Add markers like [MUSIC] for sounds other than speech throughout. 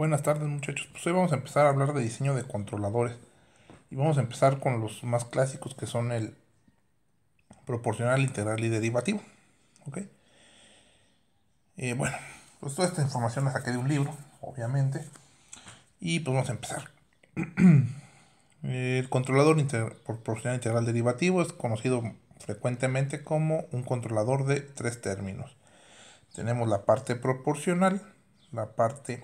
Buenas tardes muchachos, pues hoy vamos a empezar a hablar de diseño de controladores y vamos a empezar con los más clásicos que son el proporcional, integral y derivativo. Eh, bueno, pues toda esta información la saqué de un libro, obviamente, y pues vamos a empezar. [CLEARS THROAT] el controlador proporcional, integral, derivativo es conocido frecuentemente como un controlador de tres términos. Tenemos la parte proporcional, la parte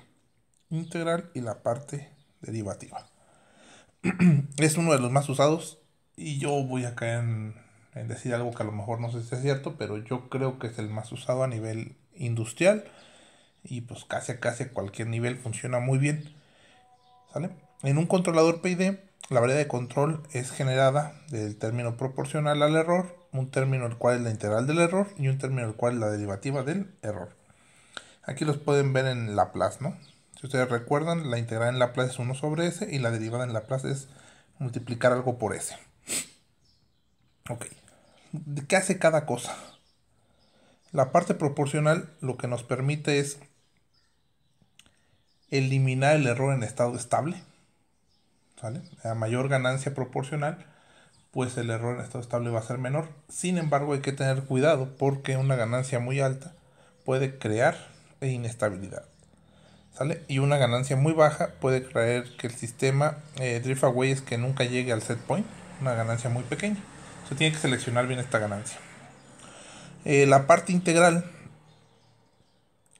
integral y la parte derivativa. [CLEARS THROAT] es uno de los más usados y yo voy a caer en, decir algo que a lo mejor no sé si es cierto, pero yo creo que es el más usado a nivel industrial y pues casi a casi cualquier nivel funciona muy bien. ¿Sale? En un controlador PID, la variedad de control es generada del término proporcional al error, un término el cual es la integral del error y un término el cual es la derivativa del error. Aquí los pueden ver en Laplace, ¿no? ustedes recuerdan, la integral en la plaza es 1 sobre S y la derivada en la plaza es multiplicar algo por S. Ok. ¿Qué hace cada cosa? La parte proporcional lo que nos permite es eliminar el error en estado estable. La A mayor ganancia proporcional, pues el error en estado estable va a ser menor. Sin embargo, hay que tener cuidado porque una ganancia muy alta puede crear inestabilidad. Y una ganancia muy baja puede creer que el sistema eh, drift away es que nunca llegue al set point, una ganancia muy pequeña. se tiene que seleccionar bien esta ganancia. Eh, la parte integral,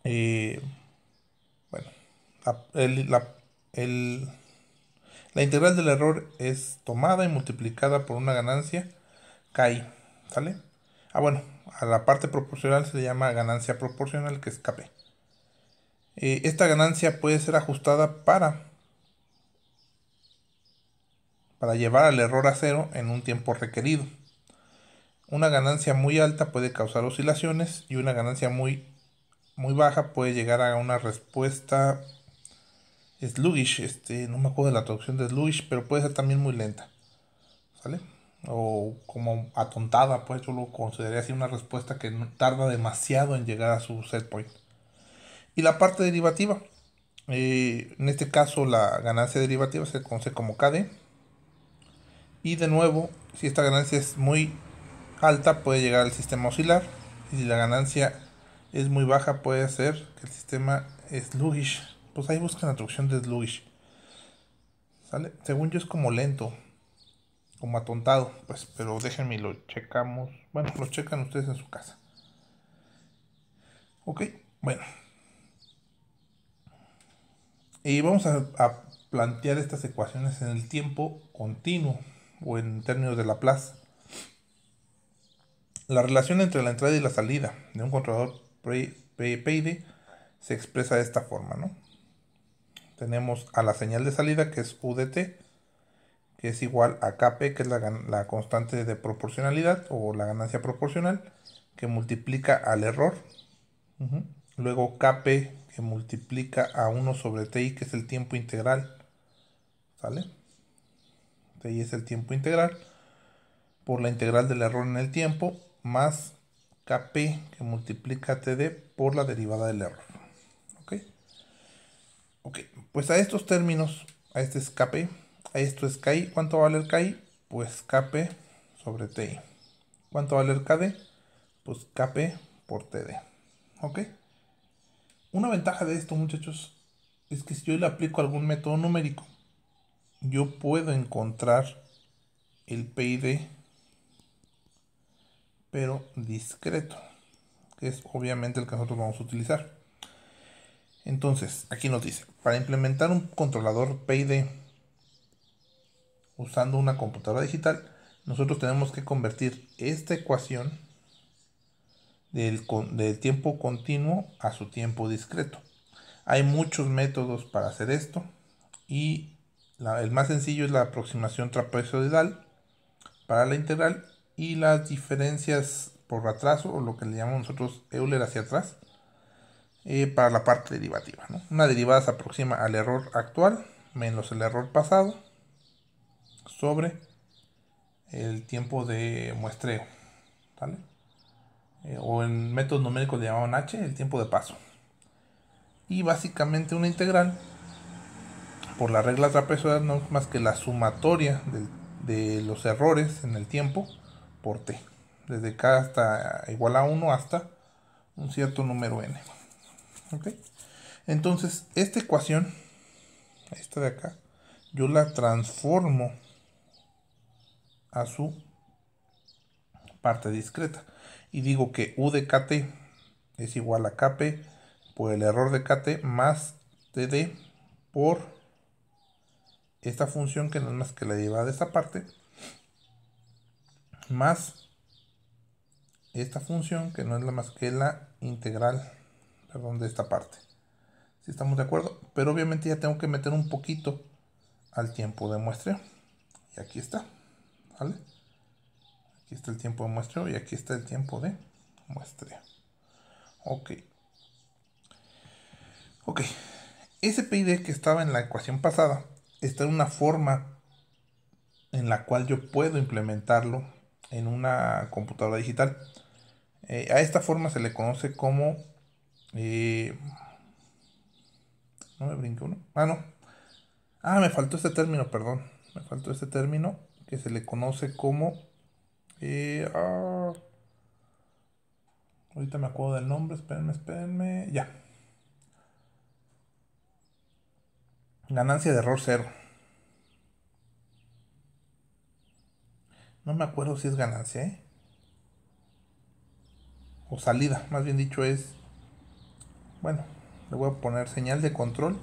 eh, bueno, la, integral del error es tomada y multiplicada por una ganancia KI, ¿sale? Ah, bueno, a la parte proporcional se le llama ganancia proporcional que es KP. Eh, esta ganancia puede ser ajustada para, para llevar al error a cero en un tiempo requerido. Una ganancia muy alta puede causar oscilaciones y una ganancia muy, muy baja puede llegar a una respuesta sluggish. Este, no me acuerdo de la traducción de sluggish, pero puede ser también muy lenta. ¿Sale? O como atontada, pues yo lo consideraría así una respuesta que tarda demasiado en llegar a su set point y la parte derivativa. Eh, en este caso la ganancia derivativa se conoce como KD. Y de nuevo, si esta ganancia es muy alta puede llegar al sistema oscilar. Y si la ganancia es muy baja puede hacer que el sistema es sluggish. Pues ahí buscan la traducción de sluggish. ¿Sale? Según yo es como lento. Como atontado. Pues, pero déjenme lo checamos. Bueno, lo checan ustedes en su casa. Ok, bueno. Y vamos a, plantear estas ecuaciones en el tiempo continuo o en términos de Laplace. La relación entre la entrada y la salida de un controlador PID se expresa de esta forma, Tenemos a la señal de salida que es UDT, que es igual a KP, que es la, constante de proporcionalidad o la ganancia proporcional, que multiplica al error. Luego KP que multiplica a 1 sobre ti, que es el tiempo integral. ¿Sale? Ti es el tiempo integral por la integral del error en el tiempo más Kp que multiplica Td por la derivada del error. ¿Ok? Ok, pues a estos términos, a este es Kp, a esto es Ki. ¿Cuánto vale el Ki? Pues Kp sobre Ti. ¿Cuánto vale el Kd? Pues Kp por Td. ¿Ok? Una ventaja de esto, muchachos, es que si yo le aplico algún método numérico, yo puedo encontrar el PID, pero discreto, que es obviamente el que nosotros vamos a utilizar. Entonces, aquí nos dice, para implementar un controlador PID usando una computadora digital, nosotros tenemos que convertir esta ecuación del, tiempo continuo a su tiempo discreto. Hay muchos métodos para hacer esto y el más sencillo es la aproximación trapezoidal para la integral y las diferencias por atraso o lo que le llamamos nosotros Euler hacia atrás eh, para la parte derivativa. Una derivada se aproxima al error actual menos el error pasado sobre el tiempo de muestreo. Eh, o en métodos numéricos le llamaban h, el tiempo de paso. Y básicamente una integral, por la regla trapezoidal, no es más que la sumatoria de, los errores en el tiempo por t, desde k hasta igual a 1 hasta un cierto número n. Entonces, esta ecuación, esta de acá, yo la transformo a su parte discreta y digo que U de KT es igual a KP por el error de KT más TD por esta función que no es más que la derivada de esta parte más esta función que no es la más que la integral perdón de esta parte si estamos de acuerdo pero obviamente ya tengo que meter un poquito al tiempo de muestreo y aquí está ¿vale? Aquí está el tiempo de muestreo y aquí está el tiempo de muestreo. Ok. Ok. Ese PID que estaba en la ecuación pasada está en una forma en la cual yo puedo implementarlo en una computadora digital. Eh, a esta forma se le conoce como... Eh, no me brinqué uno. Ah, no. Ah, me faltó este término, perdón. Me faltó este término que se le conoce como y. Ah, ahorita me acuerdo del nombre, espérenme, espérenme. Ya. Ganancia de error cero. No me acuerdo si es ganancia, ¿eh? O salida, más bien dicho es... Bueno, le voy a poner señal de control.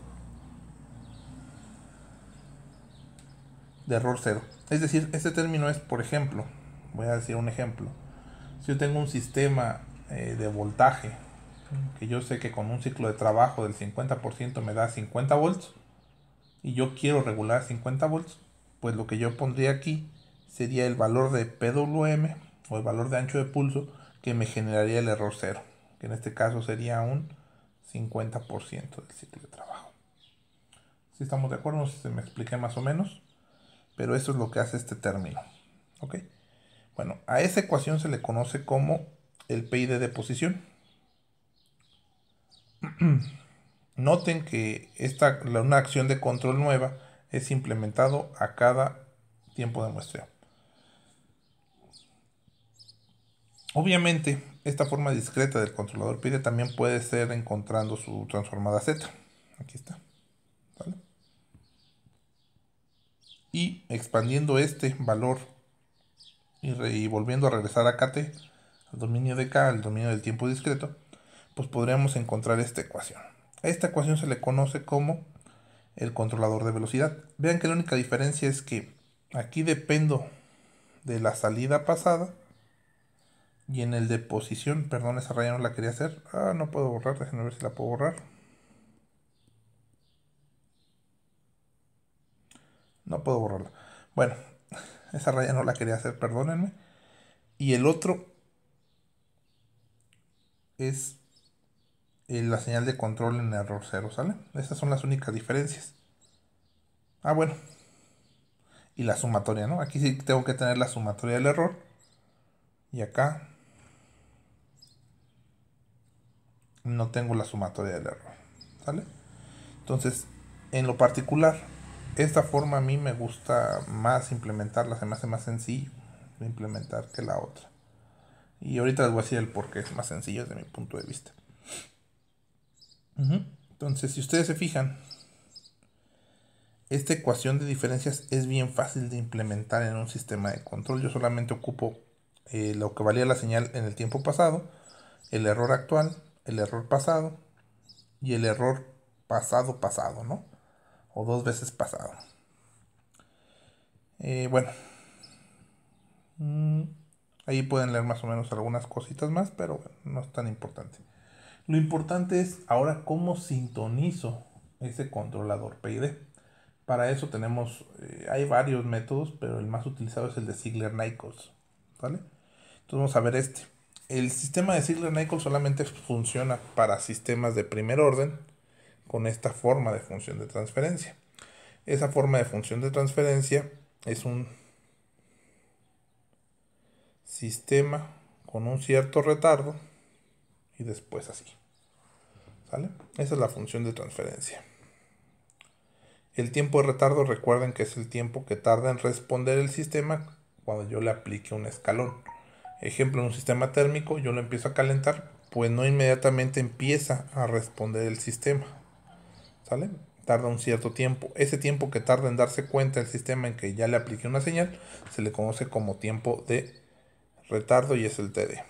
De error cero. Es decir, este término es, por ejemplo, voy a decir un ejemplo. Si yo tengo un sistema eh, de voltaje, que yo sé que con un ciclo de trabajo del 50% me da 50 volts, y yo quiero regular 50 volts, pues lo que yo pondría aquí sería el valor de PWM o el valor de ancho de pulso que me generaría el error cero, que en este caso sería un 50% del ciclo de trabajo. Si estamos de acuerdo, no sé si me expliqué más o menos, pero eso es lo que hace este término. ¿ok? Bueno, a esa ecuación se le conoce como el PID de posición. [CLEARS THROAT] Noten que esta, una acción de control nueva es implementado a cada tiempo de muestreo. Obviamente, esta forma discreta del controlador PID también puede ser encontrando su transformada Z. Aquí está. Y expandiendo este valor y, volviendo a regresar a KT, al dominio de K, al dominio del tiempo discreto, pues podríamos encontrar esta ecuación. A esta ecuación se le conoce como el controlador de velocidad. Vean que la única diferencia es que aquí dependo de la salida pasada y en el de posición, perdón, esa raya no la quería hacer. Ah, no puedo borrar, déjenme ver si la puedo borrar. No puedo borrarla. Bueno, esa raya no la quería hacer, perdónenme. Y el otro es la señal de control en error cero ¿sale? Esas son las únicas diferencias. Ah, bueno. Y la sumatoria, ¿no? Aquí sí tengo que tener la sumatoria del error. Y acá no tengo la sumatoria del error, ¿sale? Entonces, en lo particular, esta forma a mí me gusta más implementarla, se me hace más sencillo implementar que la otra. Y ahorita les voy a decir el por qué es más sencillo desde mi punto de vista. Entonces, si ustedes se fijan, esta ecuación de diferencias es bien fácil de implementar en un sistema de control. Yo solamente ocupo eh, lo que valía la señal en el tiempo pasado, el error actual, el error pasado y el error pasado pasado, ¿no? o dos veces pasado. Eh, bueno, mm, ahí pueden leer más o menos algunas cositas más, pero no es tan importante. Lo importante es ahora cómo sintonizo ese controlador PID. Para eso tenemos, eh, hay varios métodos, pero el más utilizado es el de Ziegler-Nichols. Entonces vamos a ver este. El sistema de Ziegler-Nichols solamente funciona para sistemas de primer orden con esta forma de función de transferencia. Esa forma de función de transferencia es un sistema con un cierto retardo y después así. ¿Sale? Esa es la función de transferencia. El tiempo de retardo, recuerden que es el tiempo que tarda en responder el sistema cuando yo le aplique un escalón. Ejemplo, en un sistema térmico yo lo empiezo a calentar, pues no inmediatamente empieza a responder el sistema. Tarda un cierto tiempo. Ese tiempo que tarda en darse cuenta el sistema en que ya le apliqué una señal, se le conoce como tiempo de retardo y es el TD.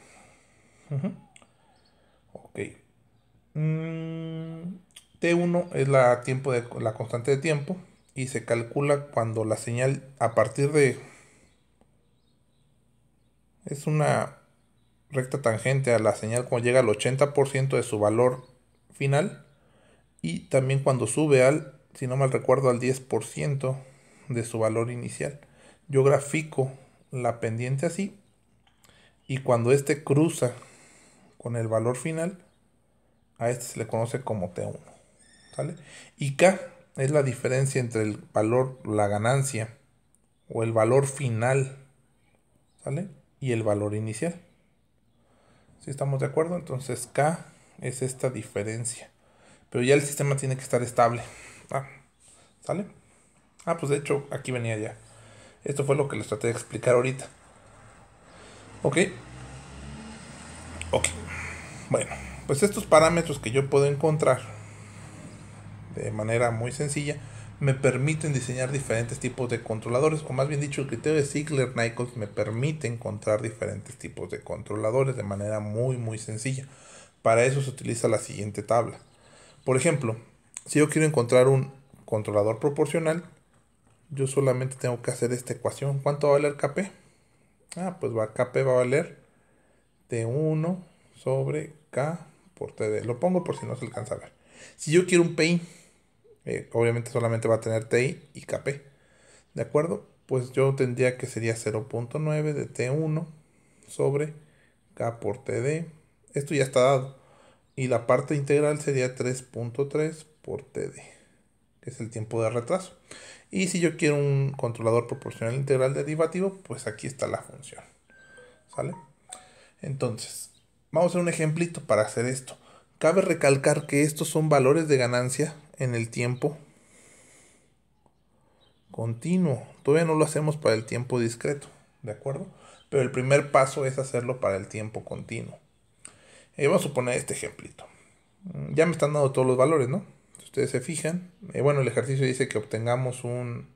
Ok. Mm, T1 es la, tiempo de, la constante de tiempo y se calcula cuando la señal a partir de... Es una recta tangente a la señal cuando llega al 80% de su valor final y también cuando sube al, si no mal recuerdo, al 10% de su valor inicial. Yo grafico la pendiente así y cuando este cruza con el valor final, a este se le conoce como T1. ¿sale? Y K es la diferencia entre el valor, la ganancia o el valor final ¿sale? y el valor inicial. Si ¿Sí estamos de acuerdo, entonces K es esta diferencia pero ya el sistema tiene que estar estable. Ah, ¿Sale? Ah, pues de hecho aquí venía ya. Esto fue lo que les traté de explicar ahorita. ¿Ok? Ok. Bueno, pues estos parámetros que yo puedo encontrar de manera muy sencilla me permiten diseñar diferentes tipos de controladores, o más bien dicho, el criterio de Ziegler-Nichols me permite encontrar diferentes tipos de controladores de manera muy muy sencilla. Para eso se utiliza la siguiente tabla. Por ejemplo, si yo quiero encontrar un controlador proporcional, yo solamente tengo que hacer esta ecuación. ¿Cuánto va a valer KP? Ah, pues va, KP va a valer T1 sobre K por TD. Lo pongo por si no se alcanza a ver. Si yo quiero un PI, eh, obviamente solamente va a tener TI y KP. ¿De acuerdo? Pues yo tendría que sería 0.9 de T1 sobre K por TD. Esto ya está dado y la parte integral sería 3.3 por TD, que es el tiempo de retraso. Y si yo quiero un controlador proporcional integral derivativo, pues aquí está la función. ¿Sale? Entonces, vamos a hacer un ejemplito para hacer esto. Cabe recalcar que estos son valores de ganancia en el tiempo continuo. Todavía no lo hacemos para el tiempo discreto, ¿de acuerdo? Pero el primer paso es hacerlo para el tiempo continuo. Eh, vamos a poner este ejemplito. Mm, ya me están dando todos los valores, ¿no? Si ustedes se fijan. Eh, bueno, el ejercicio dice que obtengamos un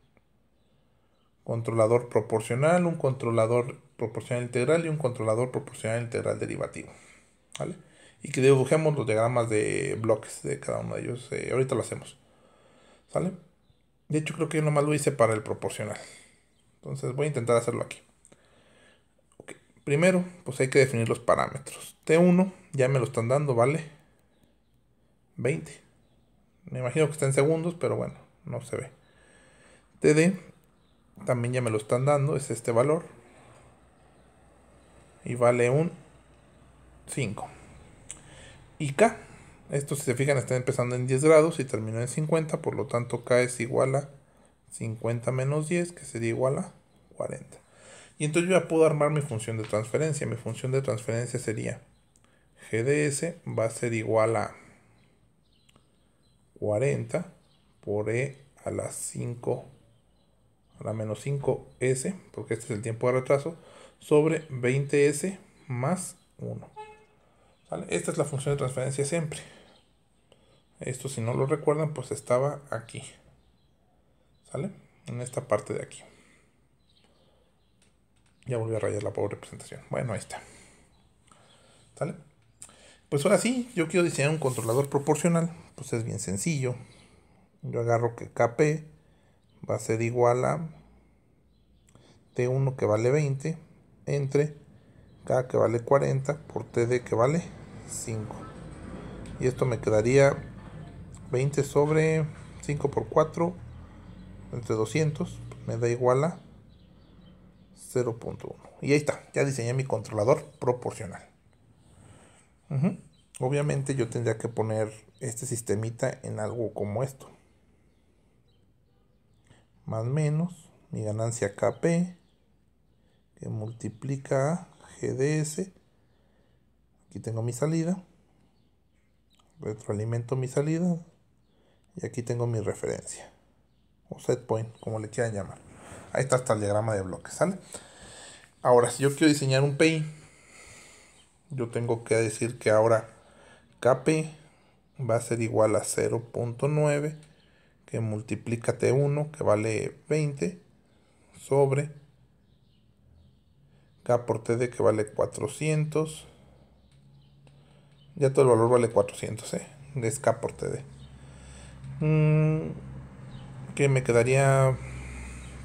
controlador proporcional, un controlador proporcional integral y un controlador proporcional integral derivativo. ¿Vale? Y que dibujemos los diagramas de bloques de cada uno de ellos. Eh, ahorita lo hacemos. ¿Sale? De hecho, creo que yo nomás lo hice para el proporcional. Entonces voy a intentar hacerlo aquí. Primero, pues hay que definir los parámetros. T1, ya me lo están dando, ¿vale? 20. Me imagino que está en segundos, pero bueno, no se ve. TD, también ya me lo están dando, es este valor. Y vale un 5. Y K, esto si se fijan está empezando en 10 grados y terminó en 50, por lo tanto K es igual a 50 menos 10, que sería igual a 40. Y entonces yo ya puedo armar mi función de transferencia. Mi función de transferencia sería GDS va a ser igual a 40 por E a la 5 a la menos 5S, porque este es el tiempo de retraso, sobre 20S más 1. Esta es la función de transferencia siempre. Esto si no lo recuerdan, pues estaba aquí. ¿Sale? En esta parte de aquí. Ya volví a rayar la pobre presentación. Bueno, ahí está. ¿Sale? Pues ahora sí, yo quiero diseñar un controlador proporcional. Pues es bien sencillo. Yo agarro que KP va a ser igual a T1 que vale 20 entre K que vale 40 por TD que vale 5. Y esto me quedaría 20 sobre 5 por 4 entre 200. Me da igual a 0.1. Y ahí está, ya diseñé mi controlador proporcional. Obviamente yo tendría que poner este sistemita en algo como esto. Más menos mi ganancia KP que multiplica GDS. Aquí tengo mi salida. Retroalimento mi salida. Y aquí tengo mi referencia. O set point, como le quieran llamar. Ahí está hasta el diagrama de bloques, ¿sale? Ahora, si yo quiero diseñar un PI, yo tengo que decir que ahora KP va a ser igual a 0.9 que multiplica T1 que vale 20 sobre K por TD que vale 400 ya todo el valor vale 400 ¿eh? es K por TD mm, que me quedaría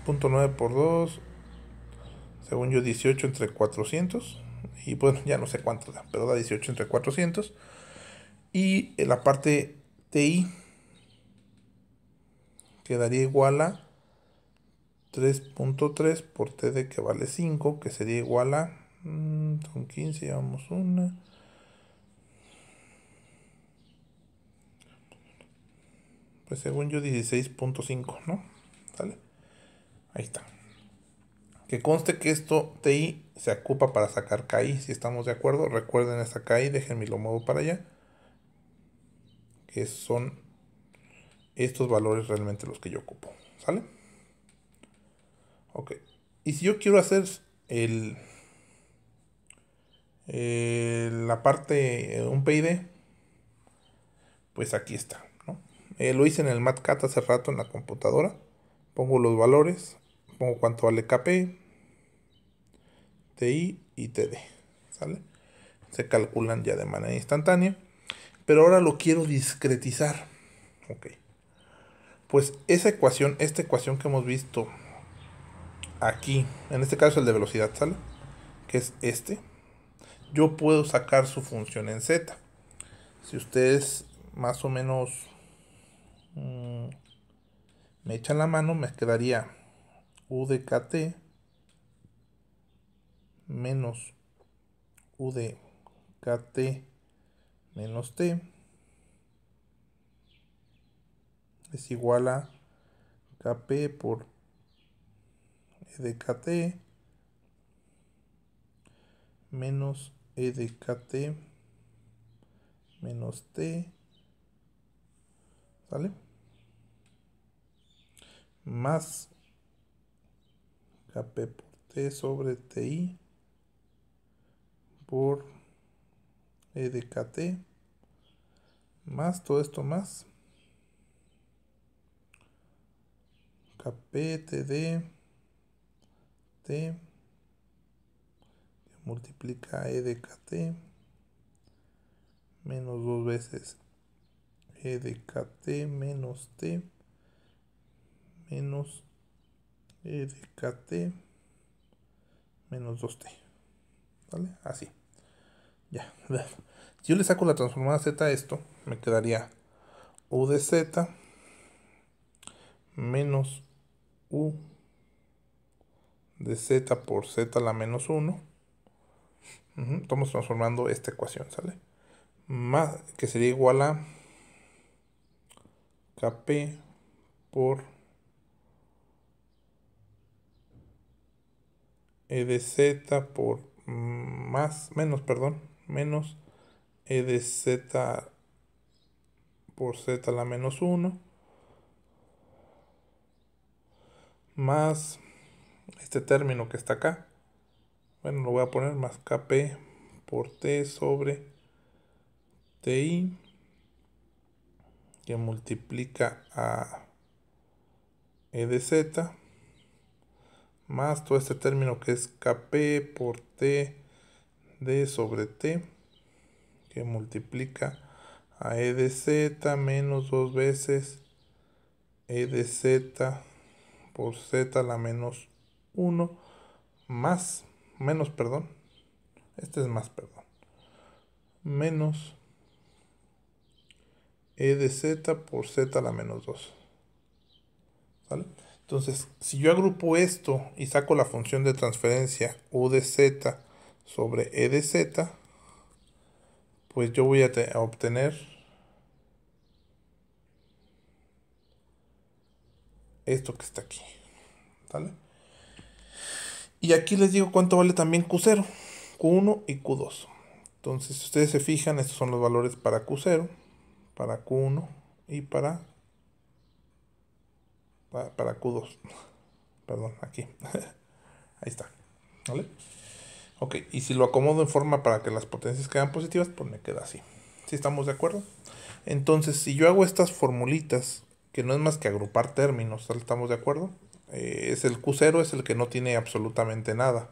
0.9 por 2 según yo 18 entre 400 y bueno ya no sé cuánto da pero da 18 entre 400 y la parte TI quedaría igual a 3.3 por T de que vale 5 que sería igual a mm, son 15 llevamos una pues según yo 16.5 no ¿Sale? ahí está que conste que esto TI se ocupa para sacar KI, si estamos de acuerdo. Recuerden esta KI, déjenme lo muevo para allá. Que son estos valores realmente los que yo ocupo. ¿Sale? Ok. Y si yo quiero hacer el, la parte, eh, un PID, pues aquí está. Eh, lo hice en el MatCat hace rato en la computadora. Pongo los valores, pongo cuánto vale KP, TI y TD. ¿Sale? Se calculan ya de manera instantánea. Pero ahora lo quiero discretizar. Ok. Pues esa ecuación, esta ecuación que hemos visto aquí, en este caso el de velocidad, ¿sale? Que es este. Yo puedo sacar su función en z. Si ustedes más o menos mm, me echan la mano, me quedaría u de kt menos U de KT menos T es igual a KP por E de KT menos E de KT menos T ¿sale? más KP por T sobre TI por e KT más todo esto más KPTD T E multiplica KT menos dos veces E de KT menos T menos E de KT menos 2T. ¿Vale? Así. [LAUGHS] Ya. Si yo le saco la transformada z a esto, me quedaría u de z menos u de z por z a la menos 1. Estamos transformando esta ecuación, ¿sale? Más, que sería igual a kp por e de z por más, menos, perdón, menos e de z por z a la menos 1 más este término que está acá bueno lo voy a poner más kp por t sobre ti que multiplica a e de z más todo este término que es kp por t D sobre T que multiplica a E de Z menos dos veces E de Z por Z a la menos 1 más, menos, perdón, este es más, perdón, menos E de Z por Z a la menos 2. Entonces, si yo agrupo esto y saco la función de transferencia U de Z sobre E de Z, pues yo voy a, obtener esto que está aquí. ¿Vale? Y aquí les digo cuánto vale también Q0, Q1 y Q2. Entonces, si ustedes se fijan, estos son los valores para Q0, para Q1 y para, para Q2. [LAUGHS] Perdón, aquí. [LAUGHS] Ahí está. ¿Vale? Ok, y si lo acomodo en forma para que las potencias quedan positivas, pues me queda así. Si estamos de acuerdo? Entonces, si yo hago estas formulitas, que no es más que agrupar términos, ¿estamos de acuerdo? Eh, es el Q0 es el que no tiene absolutamente nada.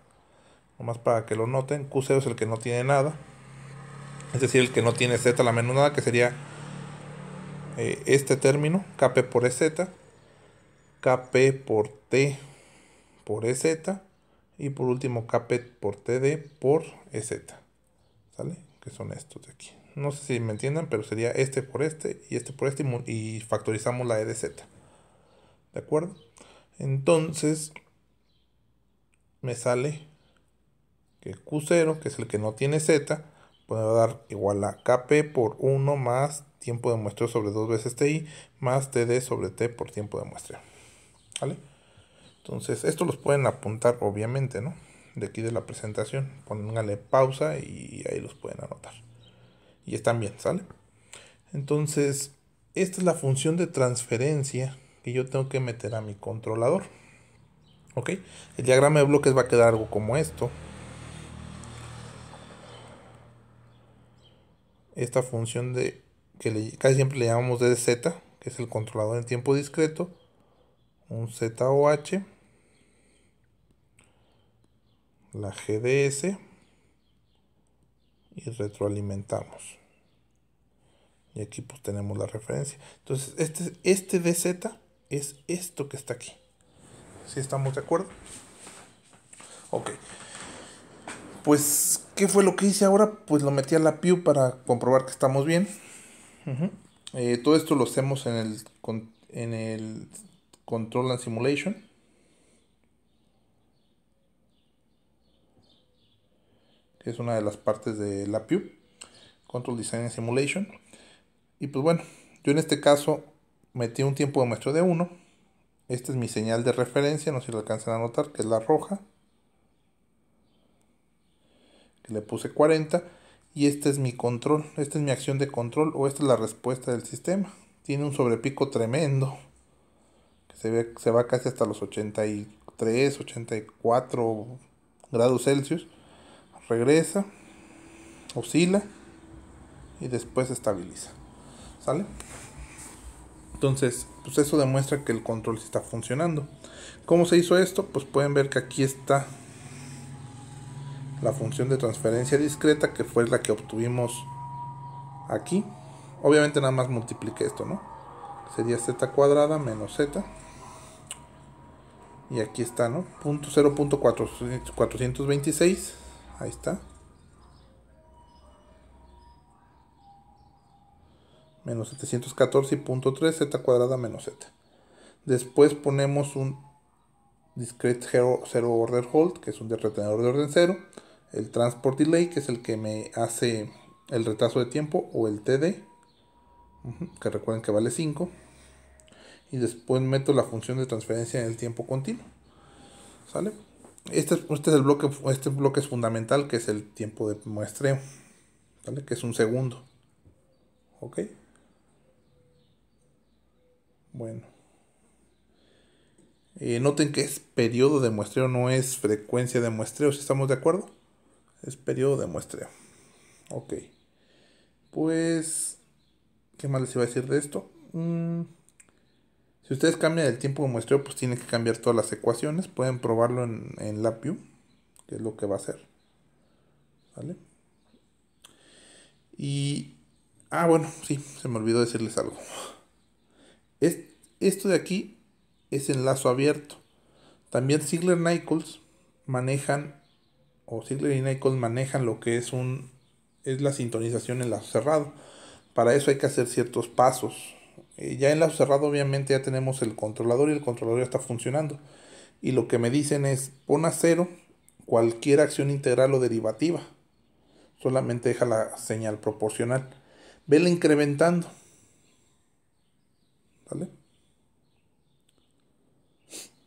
Nomás para que lo noten, Q0 es el que no tiene nada. Es decir, el que no tiene Z a la menos nada, que sería eh, este término, KP por EZ, KP por T por EZ y por último, Kp por TD por EZ. ¿Sale? Que son estos de aquí. No sé si me entiendan, pero sería este por este y este por este y factorizamos la E de Z. ¿De acuerdo? Entonces, me sale que Q0, que es el que no tiene Z, puedo dar igual a KP por 1 más tiempo de muestreo sobre 2 veces TI más TD sobre T por tiempo de muestreo. ¿Vale? Entonces, esto los pueden apuntar, obviamente, ¿no? De aquí de la presentación. Pónganle pausa y ahí los pueden anotar. Y están bien, ¿sale? Entonces, esta es la función de transferencia que yo tengo que meter a mi controlador. ¿Ok? El diagrama de bloques va a quedar algo como esto. Esta función de que casi siempre le llamamos DZ, que es el controlador en tiempo discreto, un ZOH la GDS y retroalimentamos. Y aquí pues tenemos la referencia. Entonces este, este DZ es esto que está aquí. si estamos de acuerdo? Ok. Pues, ¿qué fue lo que hice ahora? Pues lo metí a la PIU para comprobar que estamos bien. Eh, todo esto lo hacemos en el, en el Control and Simulation. que es una de las partes de la PIU, Control Design Simulation. Y pues bueno, yo en este caso metí un tiempo de muestra de 1. Esta es mi señal de referencia, no se si lo alcanzan a notar, que es la roja. Que le puse 40. Y este es mi control, esta es mi acción de control o esta es la respuesta del sistema. Tiene un sobrepico tremendo. Que se, ve, se va casi hasta los 83, 84 grados Celsius regresa, oscila y después estabiliza. ¿Sale? Entonces, pues eso demuestra que el control está funcionando. ¿Cómo se hizo esto? Pues pueden ver que aquí está la función de transferencia discreta que fue la que obtuvimos aquí. Obviamente nada más multipliqué esto, ¿no? Sería z cuadrada menos z. Y aquí está, ¿no? 0.426 Ahí está. Menos 714.3 z cuadrada menos z. Después ponemos un discrete zero, order hold, que es un retenedor de orden cero, El transport delay, que es el que me hace el retraso de tiempo, o el TD, que recuerden que vale 5. Y después meto la función de transferencia en el tiempo continuo. ¿Sale? Este, este el bloque, este bloque es fundamental, que es el tiempo de muestreo, ¿vale? que es un segundo. ¿Ok? Bueno. Eh, noten que es periodo de muestreo, no es frecuencia de muestreo, si estamos de acuerdo. Es periodo de muestreo. Ok. Pues, ¿qué más les iba a decir de esto? Mmm... Si ustedes cambian el tiempo de muestreo, pues tienen que cambiar todas las ecuaciones. Pueden probarlo en, en LabVIEW, que es lo que va a hacer. Y... Ah, bueno, sí, se me olvidó decirles algo. Es, esto de aquí es en lazo abierto. También Ziegler Nichols manejan, o Ziegler y Nichols manejan lo que es un es la sintonización en lazo cerrado. Para eso hay que hacer ciertos pasos. Eh, ya en la cerrado obviamente ya tenemos el controlador y el controlador ya está funcionando. Y lo que me dicen es pon a cero cualquier acción integral o derivativa. Solamente deja la señal proporcional. Vela incrementando. ¿Vale?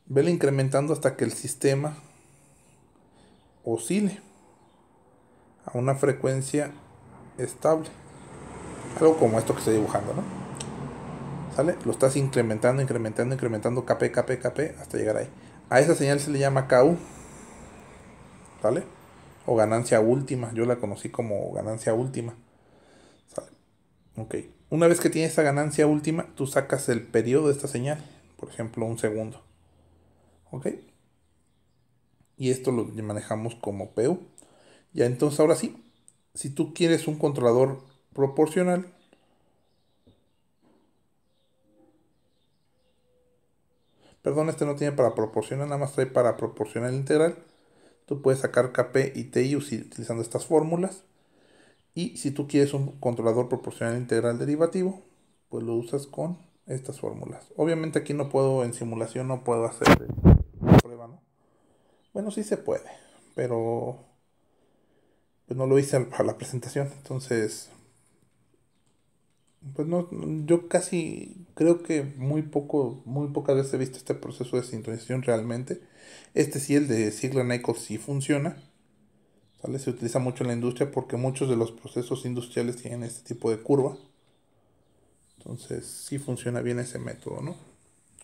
Vela incrementando hasta que el sistema oscile a una frecuencia estable. Algo como esto que estoy dibujando, ¿no? Lo estás incrementando, incrementando, incrementando KP, KP, KP hasta llegar ahí. A esa señal se le llama KU. ¿Sale? O ganancia última. Yo la conocí como ganancia última. ¿Sale? Ok. Una vez que tienes esa ganancia última, tú sacas el periodo de esta señal. Por ejemplo, un segundo. ¿Ok? Y esto lo manejamos como PU. Ya entonces, ahora sí. Si tú quieres un controlador proporcional, Perdón, este no tiene para proporcionar, nada más trae para proporcional integral. Tú puedes sacar KP y TI utilizando estas fórmulas. Y si tú quieres un controlador proporcional integral derivativo, pues lo usas con estas fórmulas. Obviamente aquí no puedo, en simulación no puedo hacer la este, prueba, ¿no? Bueno, sí se puede, pero pues no lo hice para la presentación. Entonces, pues no, yo casi creo que muy poco, muy pocas veces he visto este proceso de sintonización realmente. Este sí, el de sigla Nichols sí funciona. Se utiliza mucho en la industria porque muchos de los procesos industriales tienen este tipo de curva. Entonces sí funciona bien ese método, ¿no?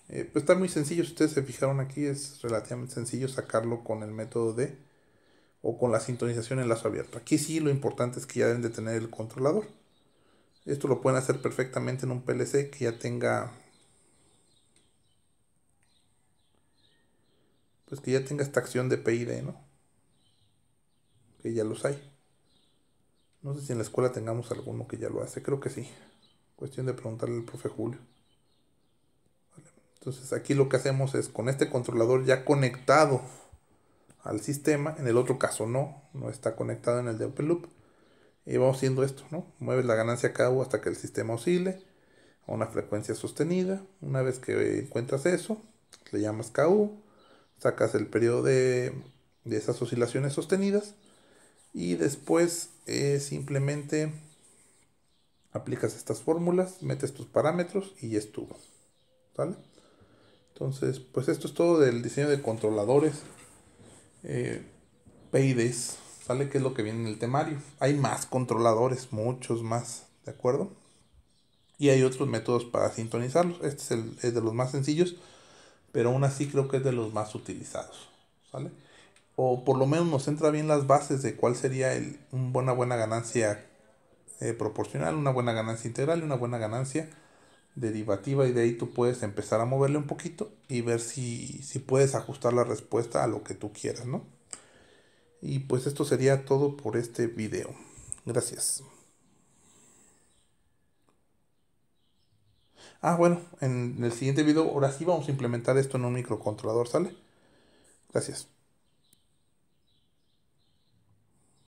Eh, pues está muy sencillo, si ustedes se fijaron aquí, es relativamente sencillo sacarlo con el método de o con la sintonización en lazo abierto. Aquí sí lo importante es que ya deben de tener el controlador. Esto lo pueden hacer perfectamente en un PLC que ya tenga pues que ya tenga esta acción de PID, ¿no? Que ya los hay. No sé si en la escuela tengamos alguno que ya lo hace, creo que sí. Cuestión de preguntarle al profe Julio. Entonces aquí lo que hacemos es con este controlador ya conectado al sistema, en el otro caso no, no está conectado en el de Loop y vamos haciendo esto, ¿no? Mueves la ganancia KU hasta que el sistema oscile a una frecuencia sostenida. Una vez que encuentras eso, le llamas KU, sacas el periodo de, esas oscilaciones sostenidas y después eh, simplemente aplicas estas fórmulas, metes tus parámetros y ya estuvo. ¿Sale? Entonces, pues esto es todo del diseño de controladores, eh, PIDs. ¿Sale qué es lo que viene en el temario? Hay más controladores, muchos más, ¿de acuerdo? Y hay otros métodos para sintonizarlos. Este es, de los más sencillos, pero aún así creo que es de los más utilizados, ¿sale? O por lo menos nos entra bien las bases de cuál sería el, una buena ganancia eh, proporcional, una buena ganancia integral y una buena ganancia derivativa y de ahí tú puedes empezar a moverle un poquito y ver si puedes ajustar la respuesta a lo que tú quieras, ¿no? Y pues esto sería todo por este video. Gracias. Ah, bueno, en el siguiente video, ahora sí vamos a implementar esto en un microcontrolador, ¿sale? Gracias.